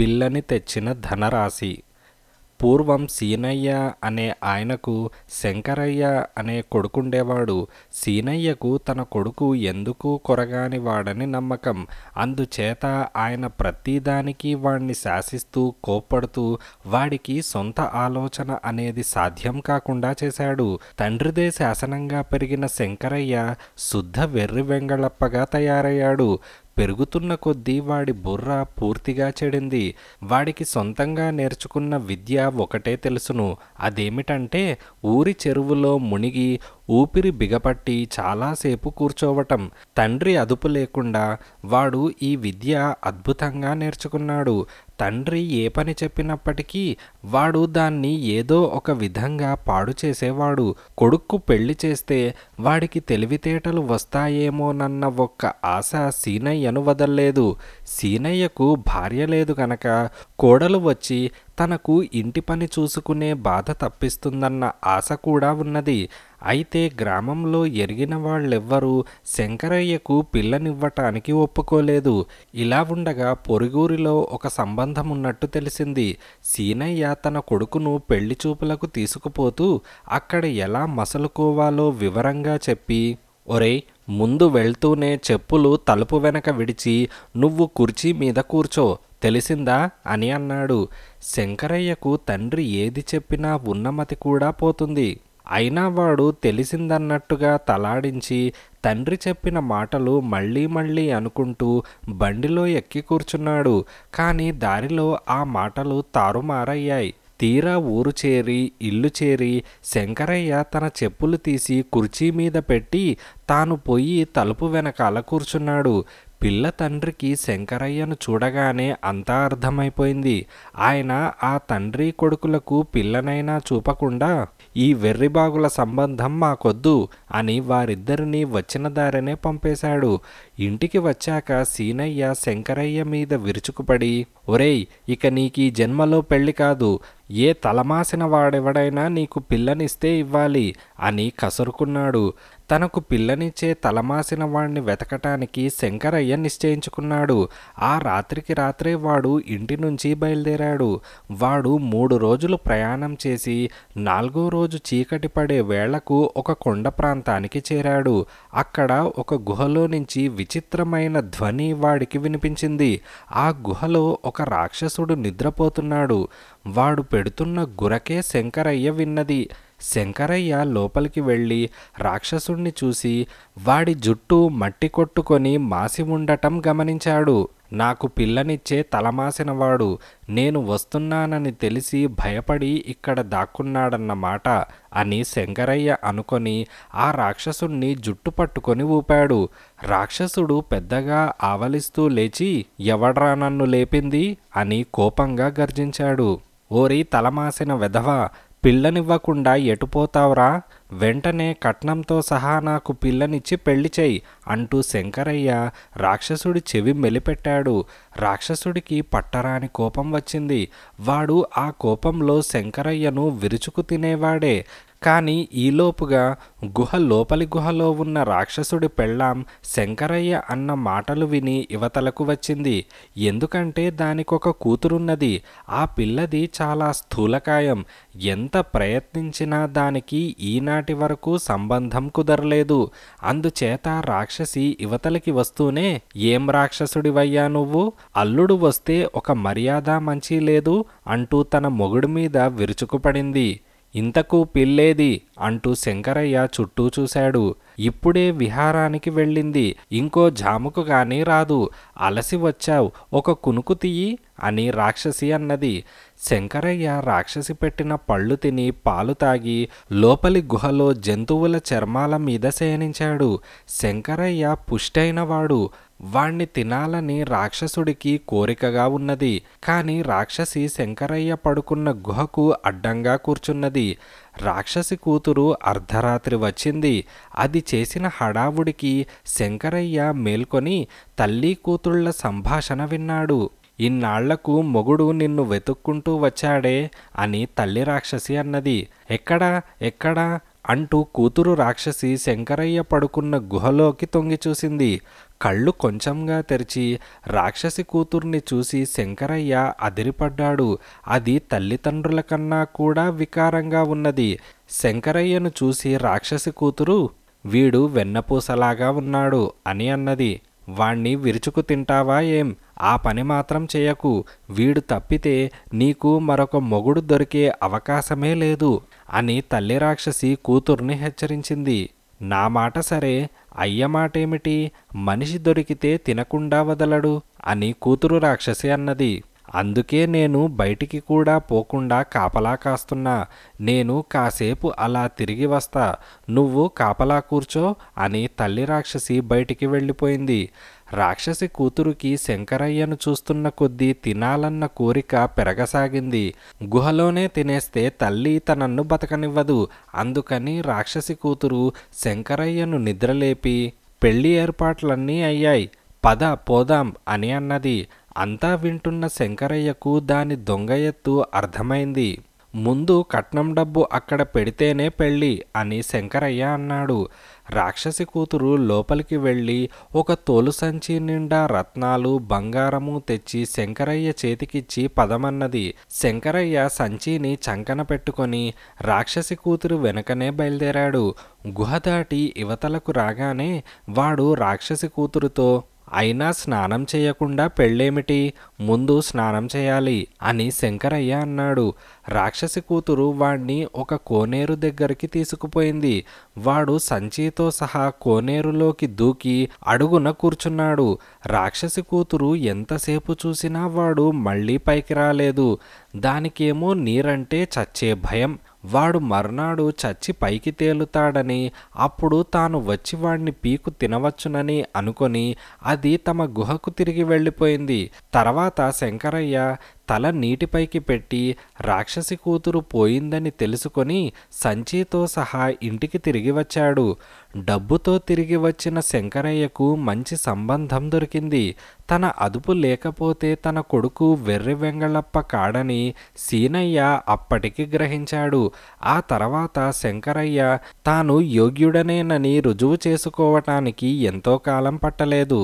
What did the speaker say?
పిల్లని తెచ్చిన ధనరాశి పూర్వం సీనయ్య అనే ఆయనకు శంకరయ్య అనే కొడుకుండేవాడు సీనయ్యకు తన కొడుకు ఎందుకు కొరగాని వాడని నమ్మకం అందుచేత ఆయన ప్రతిదానికి వాణ్ణి శాసిస్తూ కోప్పడుతూ వాడికి సొంత ఆలోచన అనేది సాధ్యం కాకుండా చేశాడు తండ్రిదే శాసనంగా పెరిగిన శంకరయ్య శుద్ధ వెర్రి వెంగళప్పగా తయారయ్యాడు పెరుగుతున్న కొద్దీ వాడి బుర్ర పూర్తిగా చెడింది వాడికి సొంతంగా నేర్చుకున్న విద్య ఒకటే తెలుసును అదేమిటంటే ఊరి చెరువులో మునిగి ఊపిరి బిగపట్టి చాలాసేపు కూర్చోవటం తండ్రి అదుపు లేకుండా వాడు ఈ విద్య అద్భుతంగా నేర్చుకున్నాడు తండ్రి ఏ పని చెప్పినప్పటికీ వాడు దాన్ని ఏదో ఒక విధంగా పాడు చేసేవాడు కొడుక్కు పెళ్లి చేస్తే వాడికి తెలివితేటలు వస్తాయేమోనన్న ఒక్క ఆశ సీనయ్యను వదల్లేదు సీనయ్యకు భార్య లేదు కనుక కోడలు వచ్చి తనకు ఇంటి పని చూసుకునే బాధ తప్పిస్తుందన్న ఆశ కూడా ఉన్నది అయితే గ్రామంలో ఎరిగిన వాళ్ళెవ్వరూ శంకరయ్యకు పిల్లనివ్వటానికి ఒప్పుకోలేదు ఇలా ఉండగా పొరుగూరిలో ఒక సంబంధం ఉన్నట్టు తెలిసింది సీనయ్య తన కొడుకును పెళ్లి చూపులకు తీసుకుపోతూ అక్కడ ఎలా మసలుకోవాలో వివరంగా చెప్పి ఒరే ముందు వెళ్తూనే చెప్పులు తలుపు వెనక విడిచి నువ్వు కుర్చీ మీద కూర్చో తెలిసిందా అని అన్నాడు శంకరయ్యకు తండ్రి ఏది చెప్పినా ఉన్నమతి కూడా పోతుంది అయినా వాడు తెలిసిందన్నట్టుగా తలాడించి తండ్రి చెప్పిన మాటలు మళ్ళీ మళ్ళీ అనుకుంటూ బండిలో ఎక్కి కూర్చున్నాడు కానీ దారిలో ఆ మాటలు తారుమారయ్యాయి తీరా ఊరు చేరి ఇల్లు చేరి శంకరయ్య తన చెప్పులు తీసి కుర్చీ మీద పెట్టి తాను పోయి తలుపు వెనకాల కూర్చున్నాడు పిల్ల తండ్రికి శంకరయ్యను చూడగానే అంతా అర్థమైపోయింది ఆయన ఆ తండ్రి కొడుకులకు పిల్లనైనా చూపకుండా ఈ వెర్రిబాగుల సంబంధం మాకొద్దు అని వారిద్దరినీ వచ్చిన దారినే పంపేశాడు ఇంటికి వచ్చాక సీనయ్య శంకరయ్య మీద విరుచుకుపడి ఒరేయ్ ఇక నీకీ జన్మలో పెళ్లి కాదు ఏ తలమాసిన వాడెవడైనా నీకు పిల్లనిస్తే ఇవ్వాలి అని కసురుకున్నాడు తనకు పిల్లనిచ్చే తలమాసిన వాణ్ణి వెతకటానికి శంకరయ్య నిశ్చయించుకున్నాడు ఆ రాత్రికి రాత్రే వాడు ఇంటి నుంచి బయలుదేరాడు వాడు మూడు రోజులు ప్రయాణం చేసి నాలుగో రోజు చీకటి పడే వేళకు ఒక కొండ ప్రాంతానికి చేరాడు అక్కడ ఒక గుహలో నుంచి విచిత్రమైన ధ్వని వాడికి వినిపించింది ఆ గుహలో ఒక రాక్షసుడు నిద్రపోతున్నాడు వాడు పెడుతున్న గురకే శంకరయ్య విన్నది శంకరయ్య లోపలికి వెళ్ళి రాక్షసుణ్ణి చూసి వాడి జుట్టు మట్టి కొట్టుకొని మాసి ఉండటం గమనించాడు నాకు పిల్లనిచ్చే తలమాసినవాడు నేను వస్తున్నానని తెలిసి భయపడి ఇక్కడ దాక్కున్నాడన్నమాట అని శంకరయ్య అనుకొని ఆ రాక్షసుణ్ణి జుట్టు పట్టుకొని ఊపాడు రాక్షసుడు పెద్దగా ఆవలిస్తూ లేచి ఎవడ్రా నన్ను లేపింది అని కోపంగా గర్జించాడు ఓరి తలమాసిన వెధవ పిల్లనివ్వకుండా ఎటుపోతావురా వెంటనే కట్నంతో సహా నాకు పిల్లనిచ్చి పెళ్లి చేయి అంటూ శంకరయ్య రాక్షసుడి చెవి మెలిపెట్టాడు రాక్షసుడికి పట్టరాని కోపం వచ్చింది వాడు ఆ కోపంలో శంకరయ్యను విరుచుకు తినేవాడే కానీ ఈలోపుగా గుహ లోపలి గుహలో ఉన్న రాక్షసుడి పెళ్ళాం శంకరయ్య అన్న మాటలు విని యువతలకు వచ్చింది ఎందుకంటే దానికొక కూతురున్నది ఆ పిల్లది చాలా స్థూలకాయం ఎంత ప్రయత్నించినా దానికి ఈనాటి వరకు సంబంధం కుదరలేదు అందుచేత రాక్షసి యువతలకి వస్తూనే ఏం రాక్షసుడివయ్యా నువ్వు అల్లుడు వస్తే ఒక మర్యాద మంచి లేదు అంటూ తన మొగుడు మీద విరుచుకుపడింది ఇంతకు పిల్లేది అంటూ శంకరయ్య చుట్టూ చూశాడు ఇప్పుడే విహారానికి వెళ్ళింది ఇంకో జాముకు కానీ రాదు అలసి వచ్చావు ఒక కునుకు తీయి అని రాక్షసి అన్నది శంకరయ్య రాక్షసి పెట్టిన పళ్ళు తిని పాలు తాగి లోపలి గుహలో జంతువుల చర్మాల మీద శయనించాడు శంకరయ్య పుష్టైనవాడు వాణ్ణి తినాలని రాక్షసుడికి కోరికగా ఉన్నది కాని రాక్షసి శంకరయ్య పడుకున్న గుహకు అడ్డంగా కూర్చున్నది రాక్షసి కూతురు అర్ధరాత్రి వచ్చింది అది చేసిన హడావుడికి శంకరయ్య మేల్కొని తల్లి కూతుళ్ల సంభాషణ విన్నాడు ఇన్నాళ్లకు మొగుడు నిన్ను వెతుక్కుంటూ వచ్చాడే అని తల్లి రాక్షసి అన్నది ఎక్కడా ఎక్కడా అంటూ కూతురు రాక్షసి శంకరయ్య పడుకున్న గుహలోకి తొంగి చూసింది కళ్ళు కొంచెంగా తెరిచి రాక్షసి కూతుర్ని చూసి శంకరయ్య అదిరిపడ్డాడు అది తల్లిదండ్రుల కన్నా కూడా వికారంగా ఉన్నది శంకరయ్యను చూసి రాక్షసి కూతురు వీడు వెన్నపూసలాగా ఉన్నాడు అని అన్నది వాణ్ణి విరుచుకు తింటావా ఏం ఆ పని మాత్రం చేయకు వీడు తప్పితే నీకు మరొక మొగుడు దొరికే అవకాశమే లేదు అని తల్లి రాక్షసి కూతుర్ని హెచ్చరించింది నా మాట సరే అయ్య మాటేమిటి మనిషి దొరికితే తినకుండా వదలడు అని కూతురు రాక్షసి అన్నది అందుకే నేను బయటికి కూడా పోకుండా కాపలా కాస్తున్నా నేను కాసేపు అలా తిరిగి వస్తా నువ్వు కాపలా కూర్చో అని తల్లి రాక్షసి బయటికి వెళ్ళిపోయింది రాక్షసి కూతురుకి శంకరయ్యను చూస్తున్న కొద్దీ తినాలన్న కోరిక పెరగసాగింది గుహలోనే తినేస్తే తల్లి తనన్ను బతకనివ్వదు అందుకని రాక్షసి కూతురు శంకరయ్యను నిద్రలేపి పెళ్లి ఏర్పాట్లన్నీ అయ్యాయి పద పోదాం అని అన్నది అంతా వింటున్న శంకరయ్యకు దాని దొంగ ఎత్తు అర్థమైంది ముందు కట్నం డబ్బు అక్కడ పెడితేనే పెళ్ళి అని శంకరయ్య అన్నాడు రాక్షసి కూతురు లోపలికి వెళ్ళి ఒక తోలు సంచి నిండా రత్నాలు బంగారము తెచ్చి శంకరయ్య చేతికిచ్చి పదమన్నది శంకరయ్య సంచిని చంకన పెట్టుకొని రాక్షసి కూతురు వెనకనే బయలుదేరాడు గుహ దాటి యువతలకు రాగానే వాడు రాక్షసి కూతురుతో అయినా స్నానం చేయకుండా పెళ్ళేమిటి ముందు స్నానం చేయాలి అని శంకరయ్య అన్నాడు రాక్షసి కూతురు వాణ్ణి ఒక కోనేరు దగ్గరికి తీసుకుపోయింది వాడు సంచితో సహా కోనేరులోకి దూకి అడుగున కూర్చున్నాడు రాక్షసి కూతురు ఎంతసేపు చూసినా వాడు మళ్ళీ పైకి రాలేదు దానికేమో నీరంటే చచ్చే భయం వాడు మర్నాడు చచ్చి పైకి తేలుతాడని అప్పుడు తాను వచ్చి వాడిని పీకు తినవచ్చునని అనుకొని అది తమ గుహకు తిరిగి వెళ్ళిపోయింది తర్వాత శంకరయ్య తల నీటిపైకి పెట్టి రాక్షసి కూతురు పోయిందని తెలుసుకొని సంచితో సహా ఇంటికి తిరిగి వచ్చాడు డబ్బుతో తిరిగి వచ్చిన శంకరయ్యకు మంచి సంబంధం దొరికింది తన అదుపు లేకపోతే తన కొడుకు వెర్రి వెంగళప్ప కాడని సీనయ్య అప్పటికి గ్రహించాడు ఆ తర్వాత శంకరయ్య తాను యోగ్యుడనేనని రుజువు చేసుకోవటానికి ఎంతో కాలం పట్టలేదు